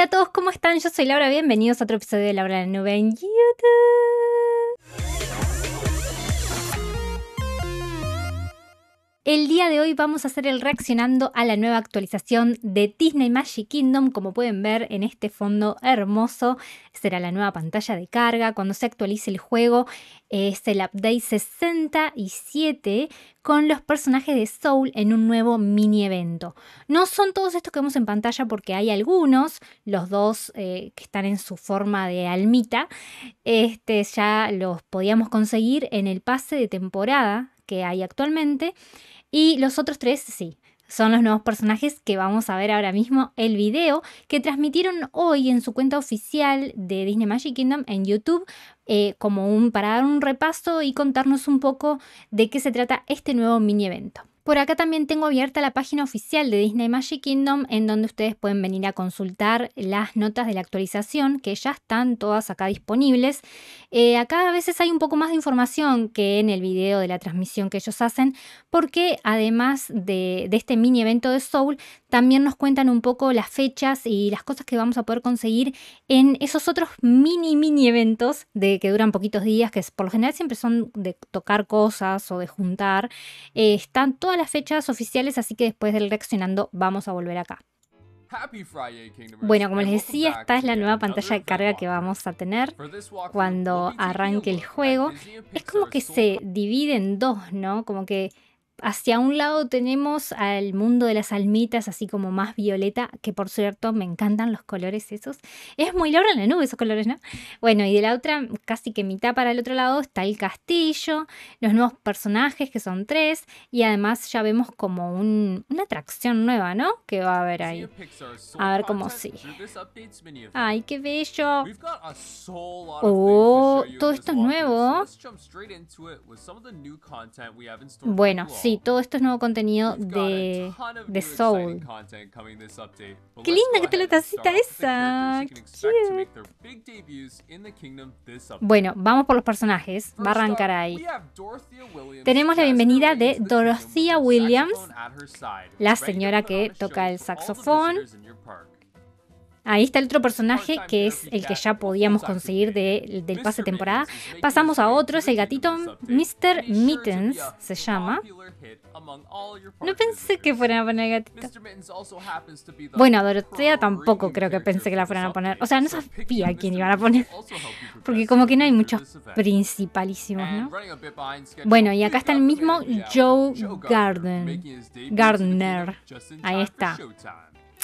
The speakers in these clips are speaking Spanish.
Hola a todos, ¿cómo están? Yo soy Laura, bienvenidos a otro episodio de Laura en la Nube en YouTube. El día de hoy vamos a hacer el reaccionando a la nueva actualización de Disney Magic Kingdom, como pueden ver en este fondo hermoso. Será la nueva pantalla de carga cuando se actualice el juego. Es el update 67 con los personajes de Soul en un nuevo mini evento. No son todos estos que vemos en pantalla porque hay algunos, los dos eh, que están en su forma de almita, este, ya los podíamos conseguir en el pase de temporada que hay actualmente. Y los otros tres sí, son los nuevos personajes que vamos a ver ahora mismo el video que transmitieron hoy en su cuenta oficial de Disney Magic Kingdom en YouTube eh, como un para dar un repaso y contarnos un poco de qué se trata este nuevo mini evento. Por acá también tengo abierta la página oficial de Disney Magic Kingdom en donde ustedes pueden venir a consultar las notas de la actualización que ya están todas acá disponibles. Eh, acá a veces hay un poco más de información que en el video de la transmisión que ellos hacen porque además de, este mini evento de Soul también nos cuentan un poco las fechas y las cosas que vamos a poder conseguir en esos otros mini mini eventos de que duran poquitos días que por lo general siempre son de tocar cosas o de juntar. Eh, están todas las fechas oficiales, así que después del reaccionando vamos a volver acá. Bueno, como les decía, esta es la nueva pantalla de carga que vamos a tener cuando arranque el juego. Es como que se divide en dos, ¿no? Como que hacia un lado tenemos al mundo de las almitas, así como más violeta, que por cierto me encantan los colores esos. Es muy Laura en la nube esos colores, ¿no? Bueno, y de la otra, casi que mitad para el otro lado, está el castillo, los nuevos personajes, que son tres, y además ya vemos como una atracción nueva, ¿no? Que va a haber ahí. A ver cómo sí. ¡Ay, qué bello! Oh, todo esto es nuevo. Bueno, sí. Y todo esto es nuevo contenido de, de Soul. ¡Qué linda que te esa! Bueno, vamos por los personajes. Va a arrancar ahí. Tenemos la bienvenida de Dorothea Williams, la señora que toca el saxofón. Ahí está el otro personaje que es el que ya podíamos conseguir del pase temporada. Pasamos a otro, es el gatito Mr. Mittens, se llama. No pensé que fueran a poner gatito. Bueno, Dorotea tampoco creo que pensé que la fueran a poner. O sea, no sabía quién iban a poner. Porque como que no hay muchos principalísimos, ¿no? Bueno, y acá está el mismo Joe Garden. Gardner. Ahí está.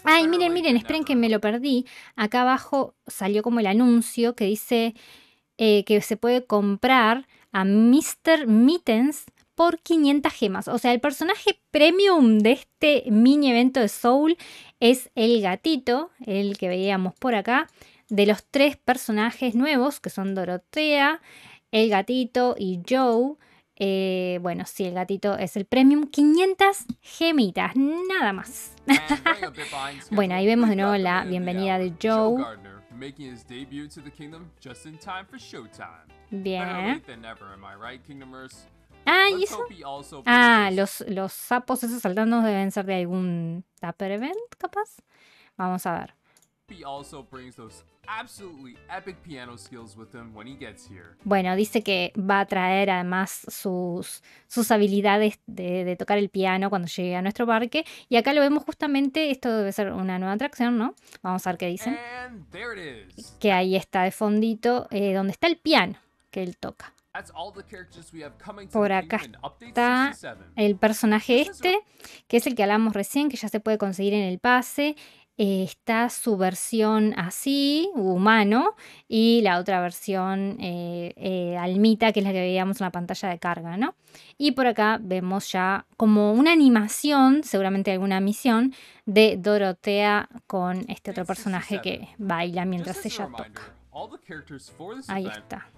Ay, miren, miren, esperen que me lo perdí. Acá abajo salió como el anuncio que dice eh, que se puede comprar a Mr. Mittens por 500 gemas. O sea, el personaje premium de este mini evento de Soul es el gatito, el que veíamos por acá, de los tres personajes nuevos, que son Dorotea, el gatito y Joe. Eh, bueno, si el gatito es el premium. 500 gemitas, nada más. Ah, bueno, ahí vemos de nuevo la bienvenida de Joe. Bien. Ah, ¿y eso? Ah, los, los sapos esos saltando deben ser de algún Tupper Event, capaz. Vamos a ver. Bueno, dice que va a traer además sus, sus habilidades de, tocar el piano cuando llegue a nuestro parque. Y acá lo vemos justamente, esto debe ser una nueva atracción, ¿no? Vamos a ver qué dicen. Que ahí está de fondito, eh, donde está el piano que él toca. Por acá está el personaje este, que es el que hablamos recién, que ya se puede conseguir en el pase está su versión así, humano, y la otra versión eh, eh, almita, que es la que veíamos en la pantalla de carga, ¿no? Y por acá vemos ya como una animación, seguramente alguna misión, de Dorotea con este otro personaje que baila mientras ella toca. Ahí está.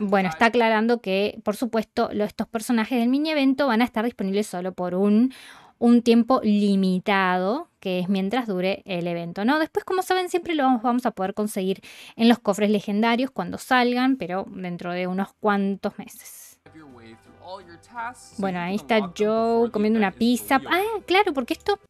bueno, está aclarando que, por supuesto, estos personajes del mini evento van a estar disponibles solo por un un tiempo limitado, que es mientras dure el evento, ¿no? Después, como saben, siempre lo vamos a poder conseguir en los cofres legendarios cuando salgan, pero dentro de unos cuantos meses. Bueno, ahí está Joe comiendo una pizza. Ah, claro, porque esto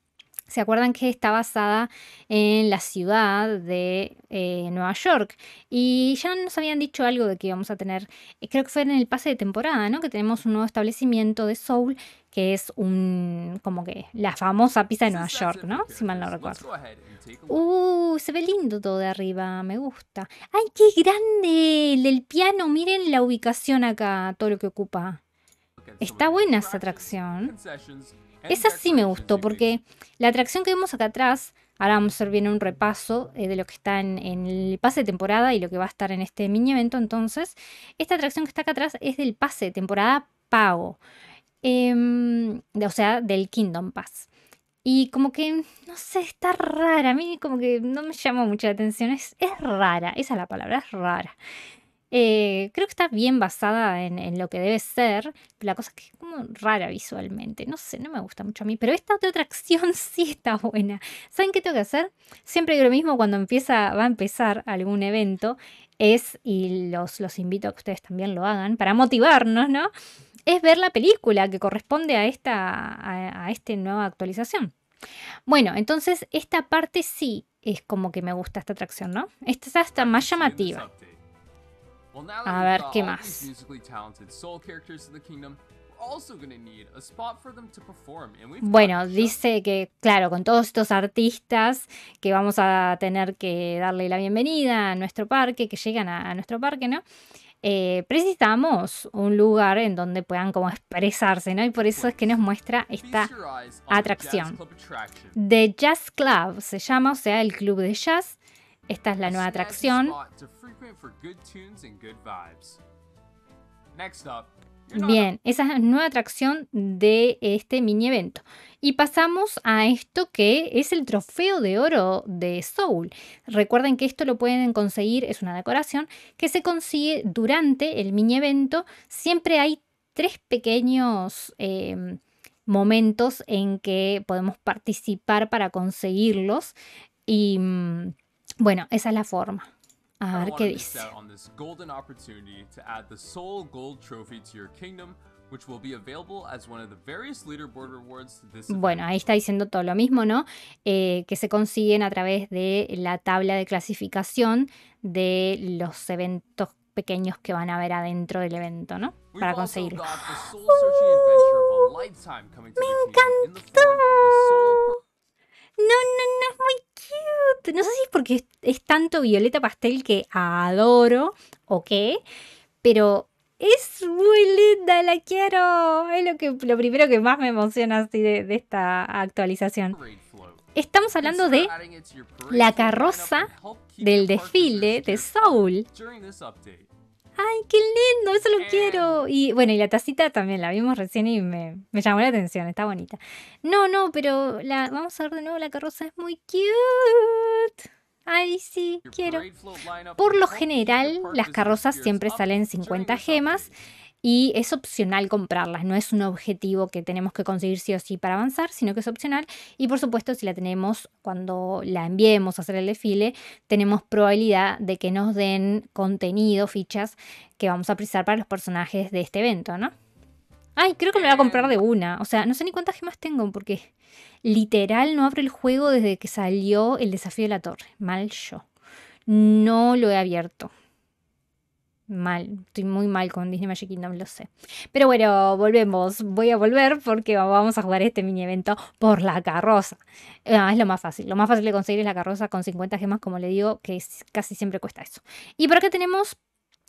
¿Se acuerdan que está basada en la ciudad de eh, Nueva York? Y ya nos habían dicho algo de que íbamos a tener, eh, creo que fue en el pase de temporada, ¿no? Que tenemos un nuevo establecimiento de Soul, que es un, como que la famosa pizza de Nueva York, ¿no? Si mal no recuerdo. Uh, se ve lindo todo de arriba, me gusta. ¡Ay, qué grande! El del piano, miren la ubicación acá, todo lo que ocupa. Está buena esa atracción. Esa sí me gustó porque la atracción que vemos acá atrás, ahora vamos a hacer bien un repaso eh, de lo que está en, el pase de temporada y lo que va a estar en este mini evento. Entonces, esta atracción que está acá atrás es del pase de temporada pago, em, o sea, del Kingdom Pass. Y como que, no sé, está rara. A mí como que no me llama mucha atención. Es, es rara, esa es la palabra, es rara. Eh, creo que está bien basada en, lo que debe ser. La cosa es que es como rara visualmente. No sé, no me gusta mucho a mí. Pero esta otra atracción sí está buena. ¿Saben qué tengo que hacer? Siempre digo lo mismo cuando empieza, va a empezar algún evento. Es, y los, los invito a que ustedes también lo hagan, para motivarnos, ¿no? Es ver la película que corresponde a esta, a, a esta nueva actualización. Bueno, entonces esta parte sí es como que me gusta esta atracción, ¿no? Esta es hasta ah, más llamativa. A ver, ¿qué más? Bueno, dice que, claro, con todos estos artistas que vamos a tener que darle la bienvenida a nuestro parque, que llegan a, nuestro parque, ¿no? Eh, precisamos un lugar en donde puedan como expresarse, ¿no? Y por eso es que nos muestra esta atracción. The Jazz Club se llama, o sea, el club de jazz. Esta es la nueva atracción. Bien, esa es la nueva atracción de este mini evento. Y pasamos a esto que es el trofeo de oro de Soul. Recuerden que esto lo pueden conseguir, es una decoración que se consigue durante el mini evento. Siempre hay tres pequeños em, momentos en que podemos participar para conseguirlos. Y mm, bueno, esa es la forma. A ver qué dice. Bueno, ahí está diciendo todo lo mismo, ¿no? Eh, que se consiguen a través de la tabla de clasificación de los eventos pequeños que van a haber adentro del evento, ¿no? Para conseguir. ¡Me encantó! No, no, no, es muy cute. No sé si es porque es, tanto violeta pastel que adoro o qué, pero es muy linda, la quiero. Es lo, que, lo primero que más me emociona de, de esta actualización. Estamos hablando de la carroza del desfile de Soul. ¡ay, qué lindo! Eso lo eh. quiero. Y bueno, y la tacita también la vimos recién y me, llamó la atención, está bonita. No, no, pero la, vamos a ver de nuevo, la carroza es muy cute. Ay, sí, quiero. Por lo general, las carrozas siempre salen 50 gemas y es opcional comprarlas, no es un objetivo que tenemos que conseguir sí o sí para avanzar, sino que es opcional y por supuesto si la tenemos cuando la enviemos a hacer el desfile, tenemos probabilidad de que nos den contenido, fichas que vamos a precisar para los personajes de este evento, ¿no? Ay, creo que me voy a comprar de una. O sea, no sé ni cuántas gemas tengo porque literal no abro el juego desde que salió el desafío de la torre. Mal yo. No lo he abierto. Mal, estoy muy mal con Disney Magic Kingdom, lo sé. Pero bueno, volvemos. Voy a volver porque vamos a jugar este mini evento por la carroza. Ah, es lo más fácil. Lo más fácil de conseguir es la carroza con 50 gemas, como le digo, que casi siempre cuesta eso. Y por acá tenemos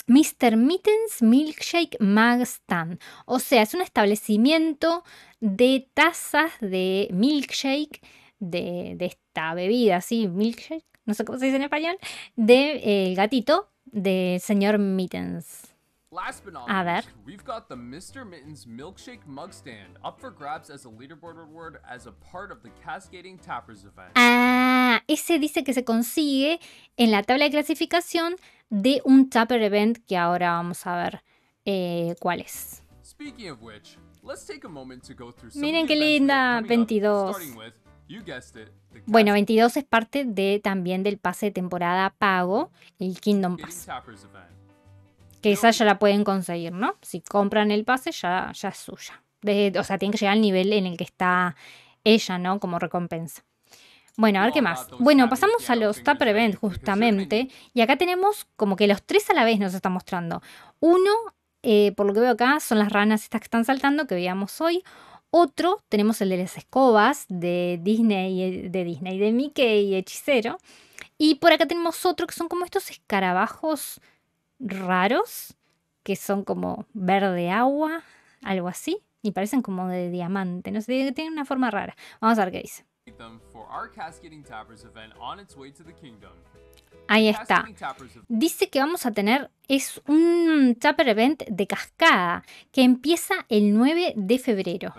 Mr. Mittens Milkshake Mag Stand. O sea, es un establecimiento de tazas de milkshake, de, esta bebida, ¿sí? Milkshake no sé cómo se dice en español, del de, eh, gatito, de señor Mittens. Last but not a ver. we've got the Mr. Mittens Milkshake Mug Stand up for grabs as a leaderboard reward as a part of the Cascading Tappers event. Ah, ese dice que se consigue en la tabla de clasificación de un Tapper event que ahora vamos a ver eh, cuál es. Speaking of which, let's take a moment to go through some Miren qué linda, 22. Bueno, 22 es parte de, también del pase de temporada pago, el Kingdom Pass. Que esa ya la pueden conseguir, ¿no? Si compran el pase, ya, ya es suya. De, o sea, tienen que llegar al nivel en el que está ella, ¿no? Como recompensa. Bueno, a ver qué más. Bueno, pasamos a los Tupper Event justamente. Y acá tenemos como que los tres a la vez nos está mostrando. Uno, eh, por lo que veo acá, son las ranas estas que están saltando que veíamos hoy. Otro, tenemos el de las escobas de Disney, eh, de Disney, de Mickey y Hechicero. Y por acá tenemos otro que son como estos escarabajos raros, que son como verde agua, algo así, y parecen como de diamante, no sé, tienen una forma rara. Vamos a ver qué dice. Ahí está. Dice que vamos a tener, es un Tapper Event de cascada que empieza el 9 de febrero.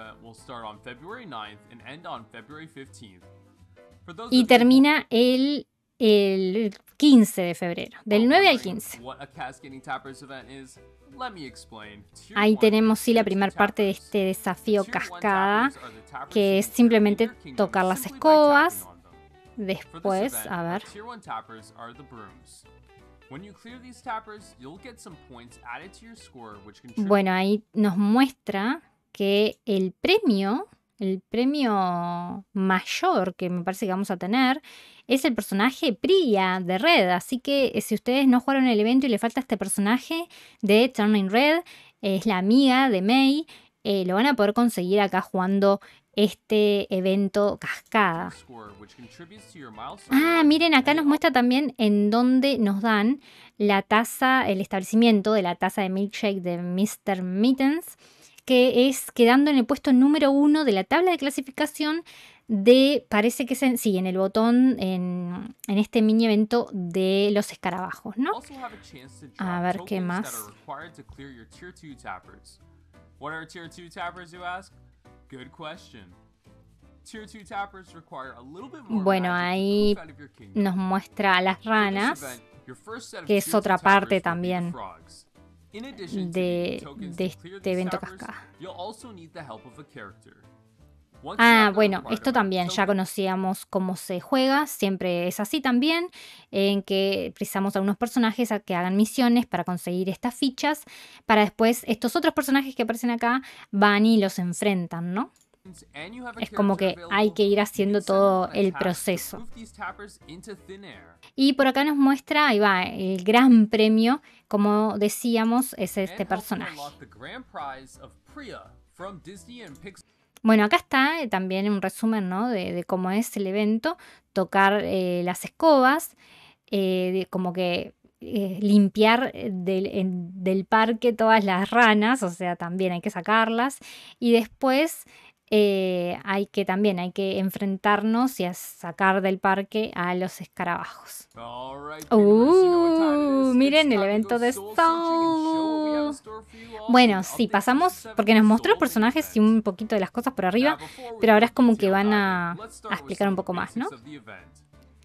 Y termina el, 15 de febrero, del 9 al 15. Ahí tenemos la primera parte de este desafío cascada, que es simplemente tocar las escobas. Después, a ver. bueno, ahí nos muestra que el premio, el premio mayor que me parece que vamos a tener, es el personaje Priya de Red. Así que eh, si ustedes no jugaron el evento y le falta este personaje de Turning Red, es la amiga de May. Eh, lo van a poder conseguir acá jugando este evento cascada. Ah, miren, acá nos muestra también en dónde nos dan la taza, el establecimiento de la taza de milkshake de Mr. Mittens, que es quedando en el puesto número uno de la tabla de clasificación de, parece que es en, sí, en el botón, en, este mini evento de los escarabajos, ¿no? A ver qué más. Bueno, ahí nos muestra a las ranas, que es otra parte también de, de este evento cascada. Ah, bueno, esto también ya conocíamos cómo se juega, siempre es así también, en que precisamos a unos personajes a que hagan misiones para conseguir estas fichas, para después estos otros personajes que aparecen acá van y los enfrentan, ¿no? Es como que hay que ir haciendo todo el proceso. Y por acá nos muestra, ahí va, el gran premio, como decíamos, es este personaje. Bueno, acá está eh, también un resumen ¿no? de, cómo es el evento, tocar eh, las escobas, eh, como que limpiar del, parque todas las ranas, o sea, también hay que sacarlas, y después eh, hay que también hay que enfrentarnos y sacar del parque a los escarabajos. Uh, miren el evento de Soul. Bueno, sí, pasamos porque nos mostró personajes y un poquito de las cosas por arriba, pero ahora es como que van a, a explicar un poco más, ¿no?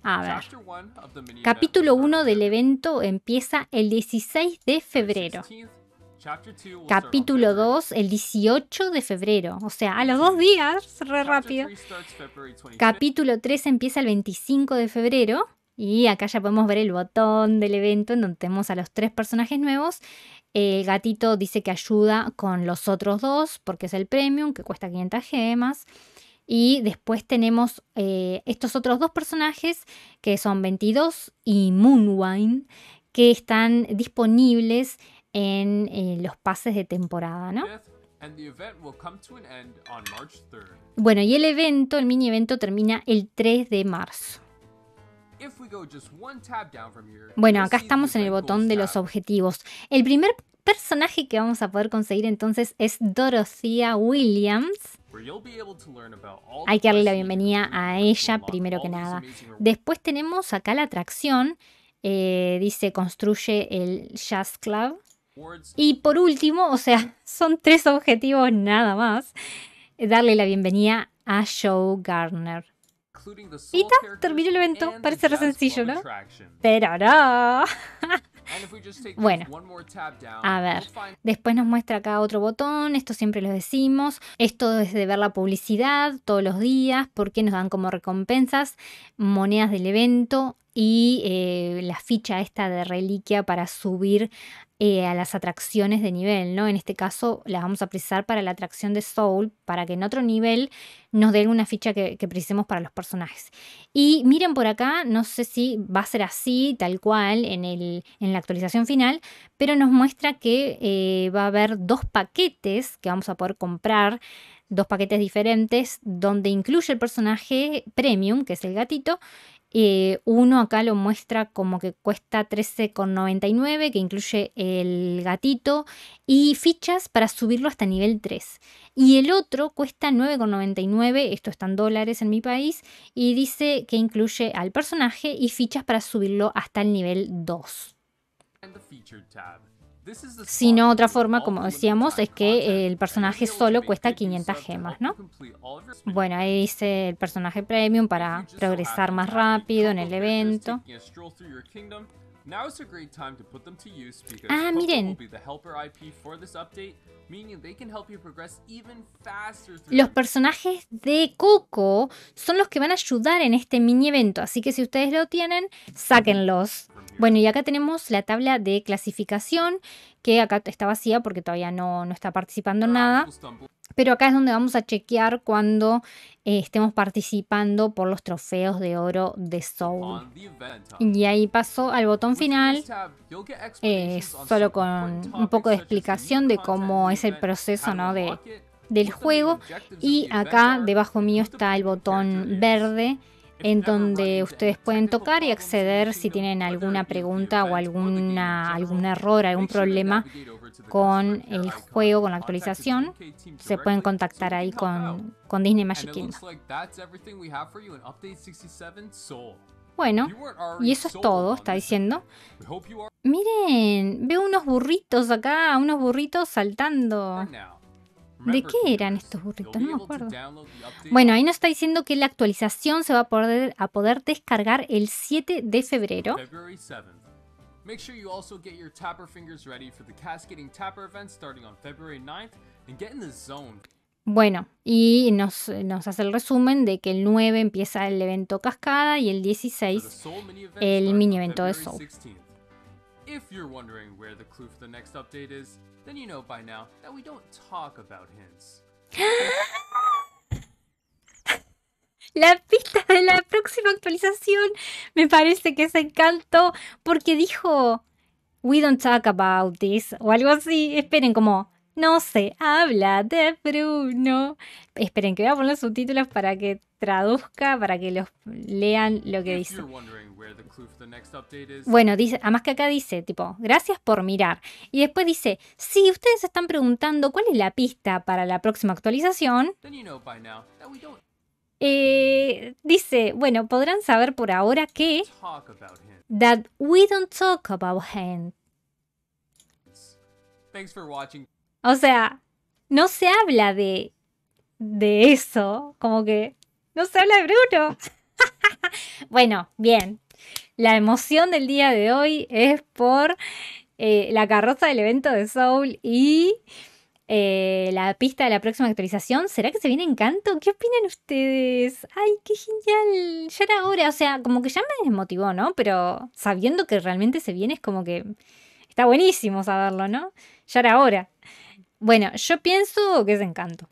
A ver. Capítulo 1 del evento empieza el 16 de febrero. Capítulo 2, el 18 de febrero. O sea, a los dos días, re rápido. Capítulo 3 empieza el 25 de febrero. Y acá ya podemos ver el botón del evento en donde tenemos a los tres personajes nuevos. El gatito dice que ayuda con los otros dos porque es el premium que cuesta 500 gemas. Y después tenemos eh, estos otros dos personajes que son 22 y Moonwine que están disponibles en eh, los pases de temporada, ¿no? Bueno, y el evento, el mini evento termina el 3 de marzo. Bueno, acá estamos en el botón de los objetivos. El primer personaje que vamos a poder conseguir entonces es Dorothea Williams. Hay que darle la bienvenida a ella primero que nada. Después tenemos acá la atracción. Eh, dice construye el Jazz Club. Y por último, o sea, son tres objetivos nada más, darle la bienvenida a Joe Garner. Y ta, terminó el evento, parece sencillo, ¿no? Pero no. Bueno, a ver, después nos muestra acá otro botón, esto siempre lo decimos, esto es de ver la publicidad todos los días, porque nos dan como recompensas, monedas del evento, y eh, la ficha esta de reliquia para subir eh, a las atracciones de nivel, ¿no? En este caso las vamos a precisar para la atracción de Soul, para que en otro nivel nos den una ficha que, precisemos para los personajes. Y miren por acá, no sé si va a ser así, tal cual, en, el, en la actualización final, pero nos muestra que eh, va a haber dos paquetes que vamos a poder comprar dos paquetes diferentes donde incluye el personaje premium, que es el gatito, eh, uno acá lo muestra como que cuesta 13,99, que incluye el gatito y fichas para subirlo hasta nivel 3. Y el otro cuesta 9,99, esto está en dólares en mi país, y dice que incluye al personaje y fichas para subirlo hasta el nivel 2. Si no, otra forma, como decíamos, es que el personaje solo cuesta 500 gemas, ¿no? Bueno, ahí dice el personaje premium para progresar más rápido en el evento. Ah, miren. Los personajes de Coco son los que van a ayudar en este mini evento, así que si ustedes lo tienen, sáquenlos. Bueno, y acá tenemos la tabla de clasificación, que acá está vacía porque todavía no, no está participando ah, nada. Pero acá es donde vamos a chequear cuando eh, estemos participando por los trofeos de oro de Soul. Y ahí paso al botón final, eh, solo con un poco de explicación de cómo es el proceso de, del juego. Y acá debajo mío está el botón verde en donde ustedes pueden tocar y acceder si tienen alguna pregunta o alguna, algún error, algún problema con el juego, con la actualización. Se pueden contactar ahí con, con Disney Magic Kingdom. Bueno, y eso es todo, está diciendo. Miren, veo unos burritos acá, unos burritos saltando. ¿De qué eran estos burritos? No me acuerdo. Bueno, ahí nos está diciendo que la actualización se va a poder, a poder descargar el 7 de febrero. Bueno, y nos, nos, hace el resumen de que el 9 empieza el evento Cascada y el 16 el mini evento de Soul. If you're wondering where the clue for the next update is, then you know by now that we don't la pista de la próxima actualización me parece que se encantó porque dijo We don't talk about this o algo así. Esperen como no se habla de Bruno. Esperen que voy a poner subtítulos para que traduzca para que los lean lo que dice. Bueno, dice, además que acá dice, tipo, gracias por mirar. Y después dice, si ustedes están preguntando cuál es la pista para la próxima actualización, eh, dice, bueno, podrán saber por ahora que that we don't talk about him. O sea, no se habla de de eso, como que ¿No se habla Bruno. bueno, bien. La emoción del día de hoy es por eh, la carroza del evento de Soul y eh, la pista de la próxima actualización. ¿Será que se viene Encanto? ¿Qué opinan ustedes? ¡Ay, qué genial! Ya era hora, o sea, como que ya me desmotivó, ¿no? Pero sabiendo que realmente se viene es como que está buenísimo saberlo, ¿no? Ya era hora. Bueno, yo pienso que es Encanto.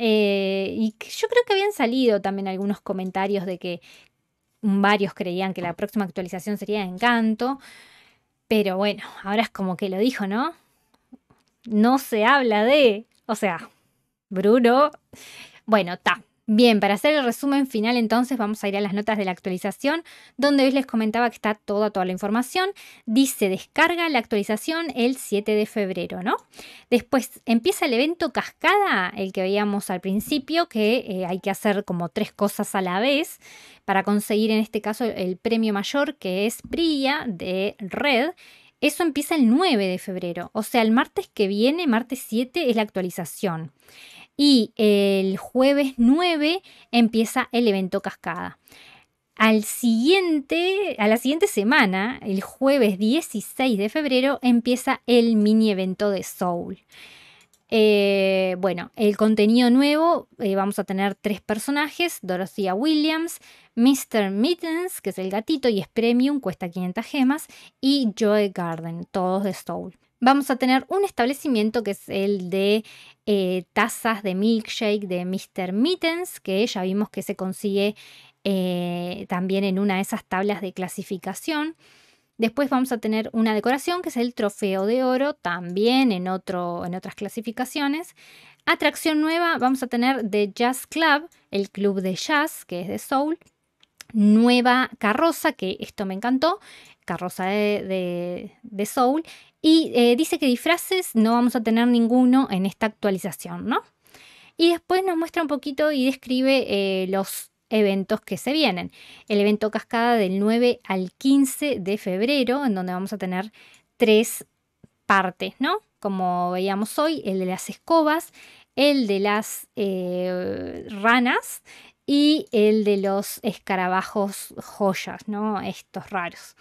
Eh, y yo creo que habían salido también algunos comentarios de que varios creían que la próxima actualización sería de Encanto. Pero bueno, ahora es como que lo dijo, ¿no? No se habla de. O sea, Bruno. Bueno, ta. Bien, para hacer el resumen final entonces vamos a ir a las notas de la actualización, donde hoy les comentaba que está toda, toda la información. Dice descarga la actualización el 7 de febrero, ¿no? Después empieza el evento cascada, el que veíamos al principio, que eh, hay que hacer como tres cosas a la vez para conseguir en este caso el premio mayor, que es Brilla de Red. Eso empieza el 9 de febrero, o sea, el martes que viene, martes 7, es la actualización y el jueves 9 empieza el evento Cascada. Al siguiente, a la siguiente semana, el jueves 16 de febrero, empieza el mini evento de Soul. Eh, bueno, el contenido nuevo, eh, vamos a tener tres personajes, Dorothea Williams, Mr. Mittens, que es el gatito y es premium, cuesta 500 gemas, y Joe Garden, todos de Soul vamos a tener un establecimiento que es el de eh, tazas de milkshake de Mr. Mittens, que ya vimos que se consigue eh, también en una de esas tablas de clasificación. Después vamos a tener una decoración que es el trofeo de oro, también en, otro, en otras clasificaciones. Atracción nueva, vamos a tener The Jazz Club, el club de jazz, que es de soul. Nueva carroza, que esto me encantó, carroza de, de soul. Y eh, dice que disfraces no vamos a tener ninguno en esta actualización, ¿no? Y después nos muestra un poquito y describe eh, los eventos que se vienen. El evento cascada del 9 al 15 de febrero, en donde vamos a tener tres partes, ¿no? Como veíamos hoy, el de las escobas, el de las eh, ranas y el de los escarabajos joyas, ¿no? Estos raros.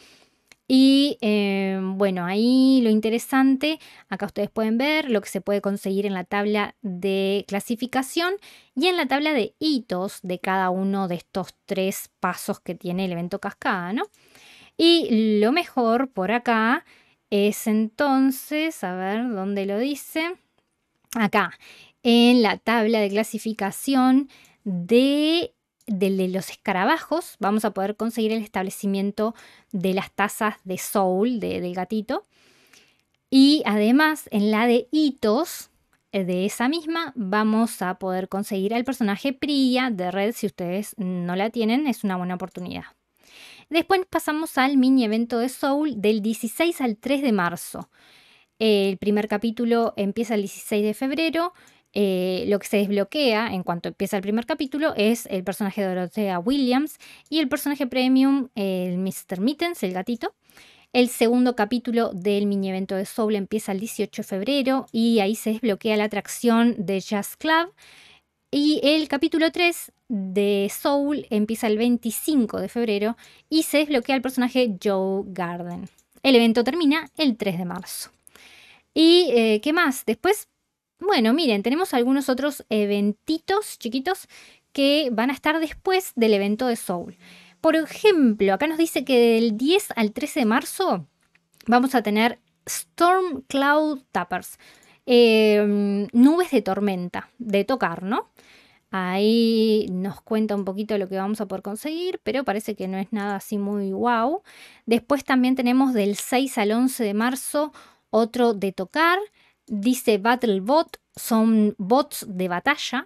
Y eh, bueno, ahí lo interesante, acá ustedes pueden ver lo que se puede conseguir en la tabla de clasificación y en la tabla de hitos de cada uno de estos tres pasos que tiene el evento cascada, ¿no? Y lo mejor por acá es entonces, a ver dónde lo dice, acá, en la tabla de clasificación de de los escarabajos vamos a poder conseguir el establecimiento de las tazas de Soul del gatito. Y además en la de Hitos, eh, de esa misma, vamos a poder conseguir al personaje Priya de Red. Si ustedes no la tienen, es una buena oportunidad. Después pasamos al mini evento de Soul del 16 al 3 de marzo. El primer capítulo empieza el 16 de febrero eh, lo que se desbloquea en cuanto empieza el primer capítulo es el personaje de Dorothea Williams y el personaje premium, el Mr. Mittens, el gatito. El segundo capítulo del mini evento de Soul empieza el 18 de febrero y ahí se desbloquea la atracción de Jazz Club. Y el capítulo 3 de Soul empieza el 25 de febrero y se desbloquea el personaje Joe Garden. El evento termina el 3 de marzo. ¿Y eh, qué más? Después bueno, miren, tenemos algunos otros eventitos chiquitos que van a estar después del evento de Soul. Por ejemplo, acá nos dice que del 10 al 13 de marzo vamos a tener Storm Cloud Tappers, em, nubes de tormenta, de tocar, ¿no? Ahí nos cuenta un poquito lo que vamos a poder conseguir, pero parece que no es nada así muy guau. Después también tenemos del 6 al 11 de marzo otro de tocar Dice BattleBot, son bots de batalla,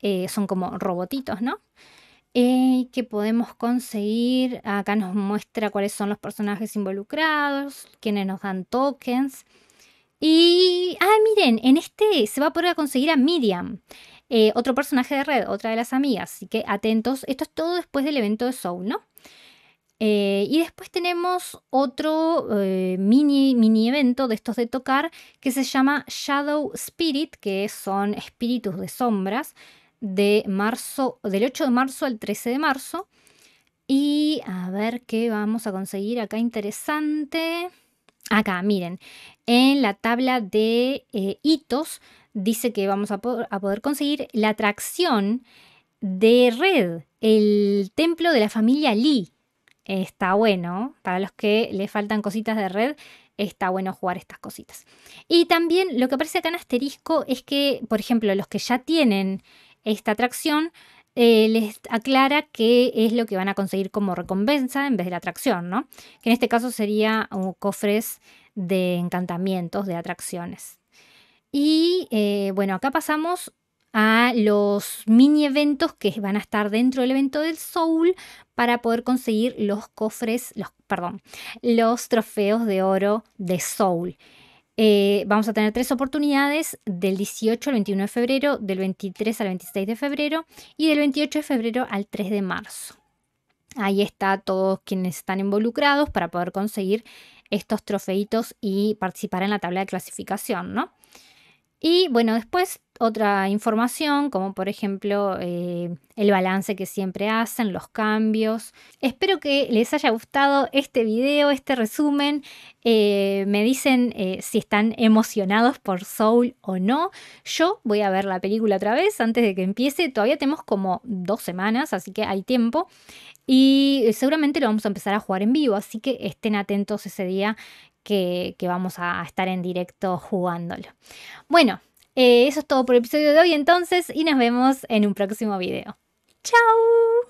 eh, son como robotitos, ¿no? ¿Qué eh, que podemos conseguir, acá nos muestra cuáles son los personajes involucrados, quienes nos dan tokens. Y, ah, miren, en este se va a poder conseguir a Miriam, eh, otro personaje de red, otra de las amigas. Así que atentos, esto es todo después del evento de Soul, ¿no? Eh, y después tenemos otro eh, mini, mini evento de estos de tocar que se llama Shadow Spirit, que son espíritus de sombras, de marzo, del 8 de marzo al 13 de marzo. Y a ver qué vamos a conseguir acá interesante. Acá, miren, en la tabla de eh, hitos dice que vamos a poder conseguir la atracción de Red, el templo de la familia Lee está bueno. Para los que le faltan cositas de red, está bueno jugar estas cositas. Y también lo que aparece acá en asterisco es que, por ejemplo, los que ya tienen esta atracción, eh, les aclara qué es lo que van a conseguir como recompensa en vez de la atracción, ¿no? Que en este caso sería uh, cofres de encantamientos, de atracciones. Y eh, bueno, acá pasamos a los mini eventos que van a estar dentro del evento del Soul para poder conseguir los cofres, los, perdón, los trofeos de oro de Soul. Eh, vamos a tener tres oportunidades del 18 al 21 de febrero, del 23 al 26 de febrero y del 28 de febrero al 3 de marzo. Ahí está todos quienes están involucrados para poder conseguir estos trofeitos y participar en la tabla de clasificación, ¿no? Y bueno, después otra información, como por ejemplo eh, el balance que siempre hacen, los cambios. Espero que les haya gustado este video, este resumen. Eh, me dicen eh, si están emocionados por Soul o no. Yo voy a ver la película otra vez antes de que empiece. Todavía tenemos como dos semanas, así que hay tiempo. Y seguramente lo vamos a empezar a jugar en vivo, así que estén atentos ese día que vamos a estar en directo jugándolo. Bueno, eh, eso es todo por el episodio de hoy entonces y nos vemos en un próximo video. ¡Chao!